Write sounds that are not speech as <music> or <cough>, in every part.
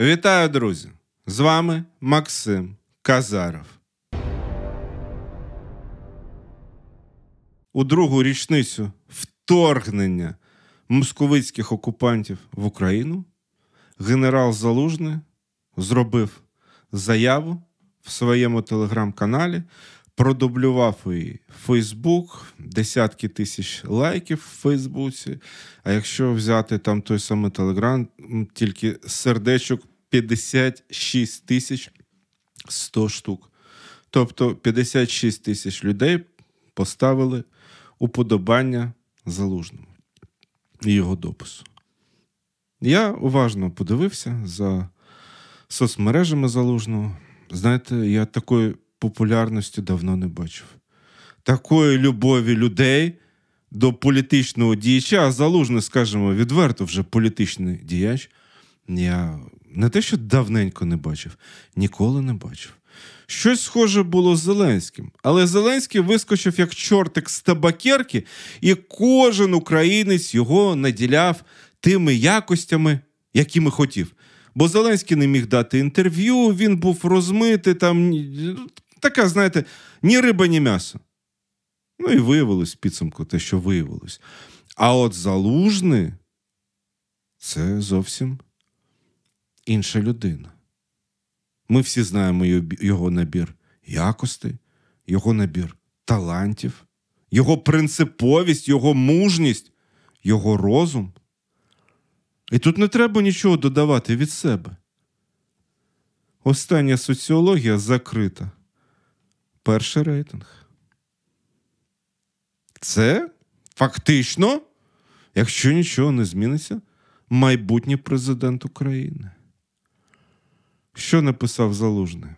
Вітаю, друзі! З вами Максим Казаров. У другу річницю вторгнення московицьких окупантів в Україну генерал Залужний зробив заяву в своєму телеграм-каналі, продублював її в Фейсбук, десятки тисяч лайків в Фейсбуці. А якщо взяти там той самий Телеграм, тільки сердечок 56 тисяч 100 штук. Тобто 56 тисяч людей поставили уподобання залужному його допису. Я уважно подивився за соцмережами залужного. Знаєте, я такої популярності давно не бачив. Такої любові людей до політичного діяча, а залужний, скажімо, відверто вже політичний діяч. Я не те, що давненько не бачив, ніколи не бачив. Щось схоже було з Зеленським, але Зеленський вискочив як чортик з табакерки, і кожен українець його наділяв тими якостями, якими хотів. Бо Зеленський не міг дати інтерв'ю, він був розмитий там. Така, знаєте, ні риба, ні м'ясо. Ну і виявилось підсумку те, що виявилось. А от залужний це зовсім інша людина. Ми всі знаємо його набір якостей, його набір талантів, його принциповість, його мужність, його розум. І тут не треба нічого додавати від себе. Остання соціологія закрита. Перший рейтинг. Це фактично, якщо нічого не зміниться, майбутній президент України що написав Залужний.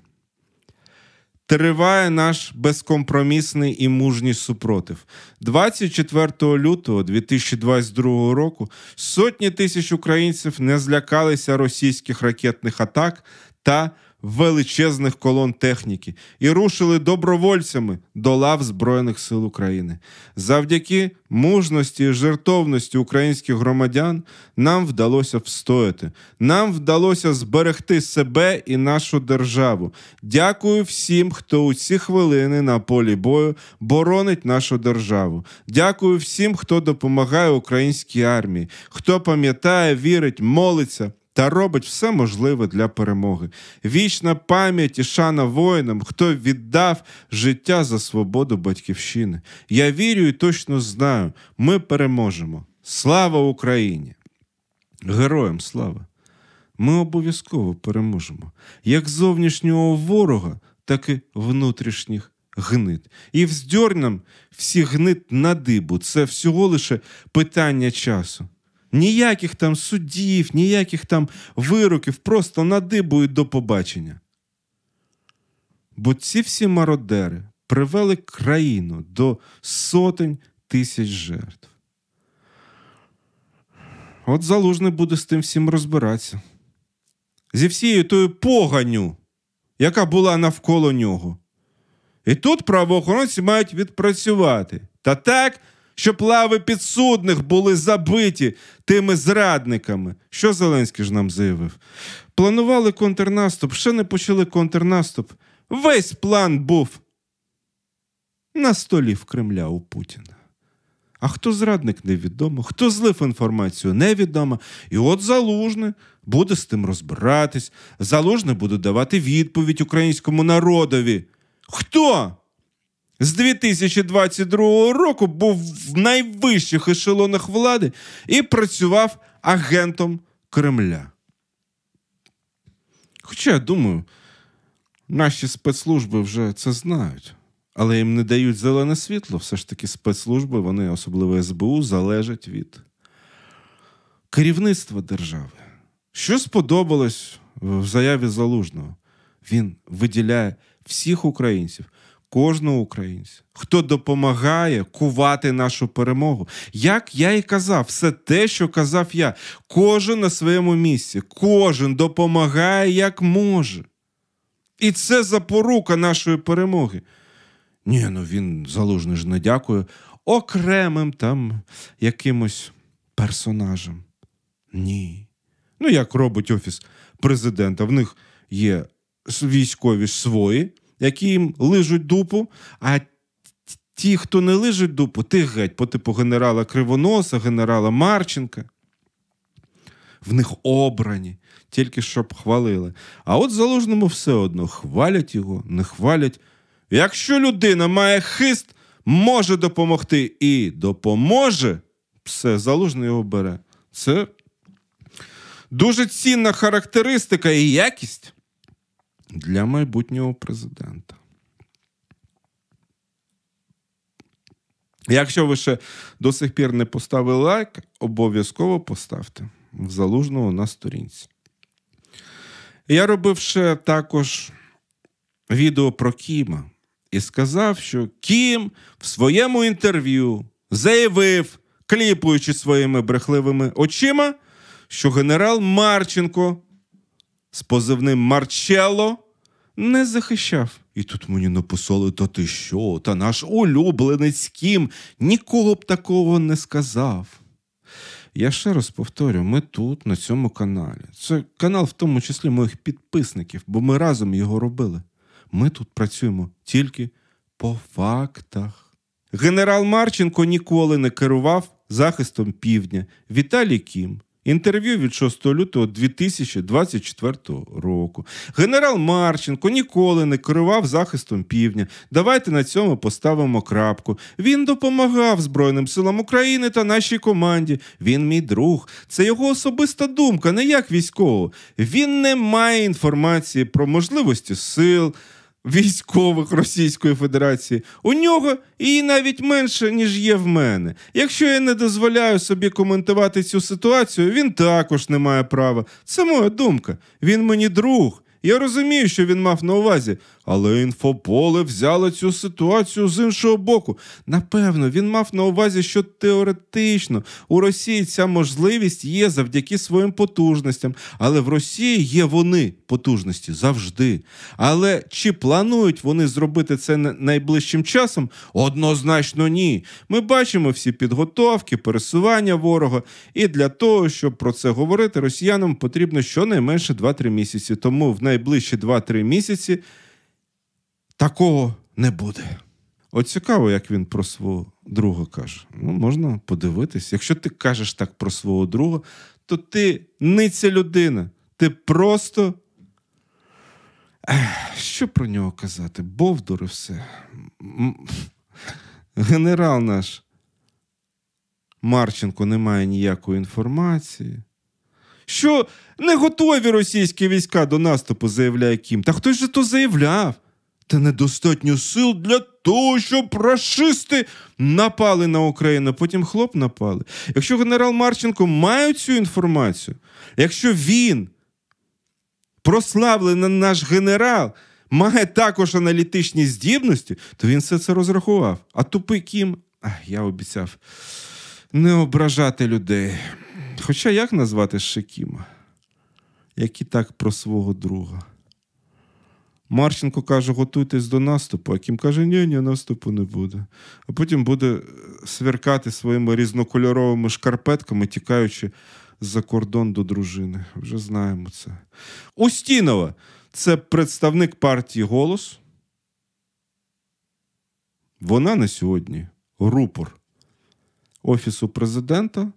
Триває наш безкомпромісний і мужній супротив. 24 лютого 2022 року сотні тисяч українців не злякалися російських ракетних атак та величезних колон техніки і рушили добровольцями до лав Збройних сил України. Завдяки мужності і жертовності українських громадян нам вдалося встояти, нам вдалося зберегти себе і нашу державу. Дякую всім, хто у ці хвилини на полі бою боронить нашу державу. Дякую всім, хто допомагає українській армії, хто пам'ятає, вірить, молиться та робить все можливе для перемоги. Вічна пам'ять і шана воїнам, хто віддав життя за свободу батьківщини. Я вірю і точно знаю, ми переможемо. Слава Україні! Героям слава! Ми обов'язково переможемо як зовнішнього ворога, так і внутрішніх гнит. І вздьор всі гнит на дибу. Це всього лише питання часу. Ніяких там судів, ніяких там вироків, просто надибують до побачення. Бо ці всі мародери привели країну до сотень тисяч жертв. От залужний буде з тим всім розбиратися. Зі всією тою поганю, яка була навколо нього. І тут правоохоронці мають відпрацювати. Та так щоб лави підсудних були забиті тими зрадниками. Що Зеленський ж нам заявив? Планували контрнаступ, ще не почали контрнаступ. Весь план був на столі в Кремля у Путіна. А хто зрадник невідомо, хто злив інформацію невідомо. І от залужне буде з тим розбиратись, залужне буде давати відповідь українському народові. Хто? з 2022 року був в найвищих ешелонах влади і працював агентом Кремля. Хоча я думаю, наші спецслужби вже це знають, але їм не дають зелене світло. Все ж таки, спецслужби, вони, особливо СБУ, залежать від керівництва держави. Що сподобалось в заяві Залужного? Він виділяє всіх українців кожного українця, хто допомагає кувати нашу перемогу. Як я і казав, все те, що казав я, кожен на своєму місці, кожен допомагає, як може. І це запорука нашої перемоги. Ні, ну він залужний ж не дякує окремим там якимось персонажем. Ні. Ну, як робить офіс президента, в них є військові свої, які їм лижуть дупу. а Ті, хто не лижить дупу, тих геть, по типу генерала Кривоноса, генерала Марченка, в них обрані, тільки щоб хвалили. А от залужному все одно хвалять його, не хвалять. Якщо людина має хист, може допомогти і допоможе, все, залужний його бере. Це дуже цінна характеристика і якість для майбутнього президента. Якщо ви ще до сих пір не поставили лайк, обов'язково поставте в залужного на сторінці. Я робив ще також відео про Кіма і сказав, що Кім в своєму інтерв'ю заявив, кліпуючи своїми брехливими очима, що генерал Марченко з позивним Марчело не захищав. І тут мені написали, та ти що? Та наш улюбленець Ким нікого б такого не сказав. Я ще раз повторю, ми тут, на цьому каналі. Це канал, в тому числі моїх підписників, бо ми разом його робили. Ми тут працюємо тільки по фактах. Генерал Марченко ніколи не керував захистом півдня. Віталій Кім Інтерв'ю від 6 лютого 2024 року. Генерал Марченко ніколи не керував захистом півдня. Давайте на цьому поставимо крапку. Він допомагав Збройним силам України та нашій команді. Він мій друг. Це його особиста думка, не як військового. Він не має інформації про можливості сил військових Російської Федерації. У нього її навіть менше, ніж є в мене. Якщо я не дозволяю собі коментувати цю ситуацію, він також не має права. Це моя думка. Він мені друг. Я розумію, що він мав на увазі, але інфополе взяло цю ситуацію з іншого боку. Напевно, він мав на увазі, що теоретично у Росії ця можливість є завдяки своїм потужностям, але в Росії є вони потужності завжди. Але чи планують вони зробити це найближчим часом? Однозначно, ні. Ми бачимо всі підготовки, пересування ворога. І для того, щоб про це говорити, росіянам потрібно щонайменше 2-3 місяці. Тому в найближчі 2-3 місяці, такого не буде. От цікаво, як він про свого друга каже. Ну, можна подивитись. Якщо ти кажеш так про свого друга, то ти не ця людина. Ти просто. Що про нього казати? Бовдур і все. Генерал наш Марченко не має ніякої інформації що не готові російські війська до наступу, заявляє Кім. Та хтось же то заявляв. Та недостатньо сил для того, щоб рашисти напали на Україну, потім хлоп напали. Якщо генерал Марченко має цю інформацію, якщо він, прославлений наш генерал, має також аналітичні здібності, то він все це розрахував. А тупий кім, Ах, я обіцяв не ображати людей. Хоча як назвати Шекіма, як і так про свого друга? Марченко каже, готуйтесь до наступу, а Кім каже, ні, ні, наступу не буде. А потім буде сверкати своїми різнокольоровими шкарпетками, тікаючи за кордон до дружини. Вже знаємо це. Устінова це представник партії голос. Вона на сьогодні рупор Офісу президента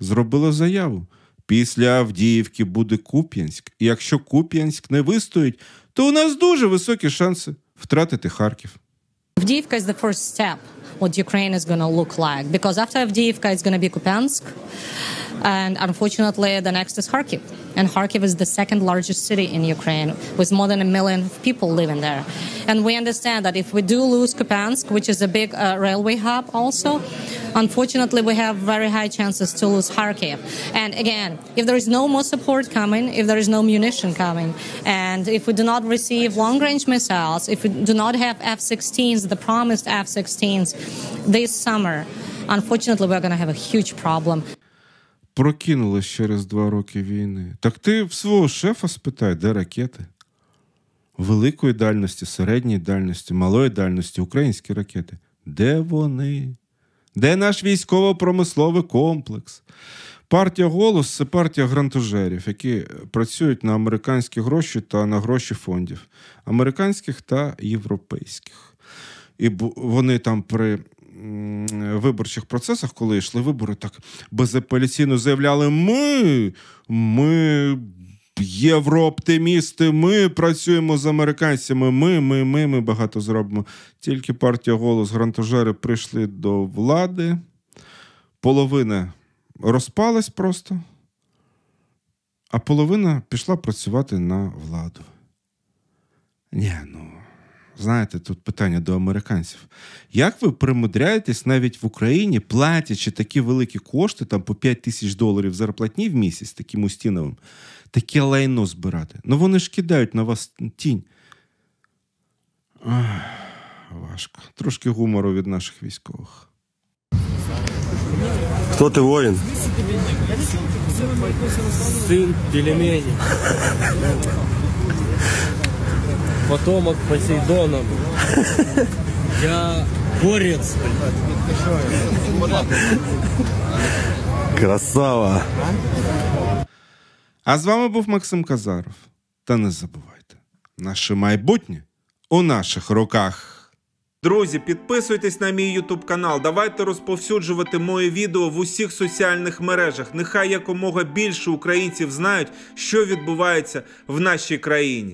Зробила заяву. Після Авдіївки буде Куп'янськ, і якщо Куп'янськ не вистоїть, то у нас дуже високі шанси втратити Харків. Авдіївка is the first step what Ukraine is going to look like because after And unfortunately, the next is Kharkiv. And Kharkiv is the second largest city in Ukraine with more than a million people living there. And we understand that if we do lose Kupansk, which is a big uh, railway hub also, unfortunately, we have very high chances to lose Kharkiv. And again, if there is no more support coming, if there is no munition coming, and if we do not receive long range missiles, if we do not have F 16s, the promised F 16s this summer, unfortunately, we're going to have a huge problem. прокинулась через два роки війни. Так ти в свого шефа спитай, де ракети? Великої дальності, середньої дальності, малої дальності, українські ракети. Де вони? Де наш військово-промисловий комплекс? Партія Голос це партія грантожерів, які працюють на американські гроші та на гроші фондів американських та європейських. І вони там при виборчих процесах, коли йшли вибори, так безапеляційно заявляли: ми, ми. Єврооптимісти, ми працюємо з американцями. Ми, ми, ми, ми багато зробимо. Тільки партія голос грантожери прийшли до влади. Половина розпалась просто, а половина пішла працювати на владу. Ні, ну знаєте, тут питання до американців. Як ви примудряєтесь навіть в Україні, платячи такі великі кошти, там по 5 тисяч доларів зарплатні в місяць, таким устіновим, таке лайно збирати? Ну вони ж кидають на вас тінь. Ах, важко. Трошки гумору від наших військових. Хто ти воїн? Син пельмені потомок Посейдона. <laughs> Я борец. Красава. А з вами був Максим Казаров. Та не забувайте, наше майбутнє у наших руках. Друзі, підписуйтесь на мій YouTube канал. Давайте розповсюджувати моє відео в усіх соціальних мережах. Нехай якомога більше українців знають, що відбувається в нашій країні.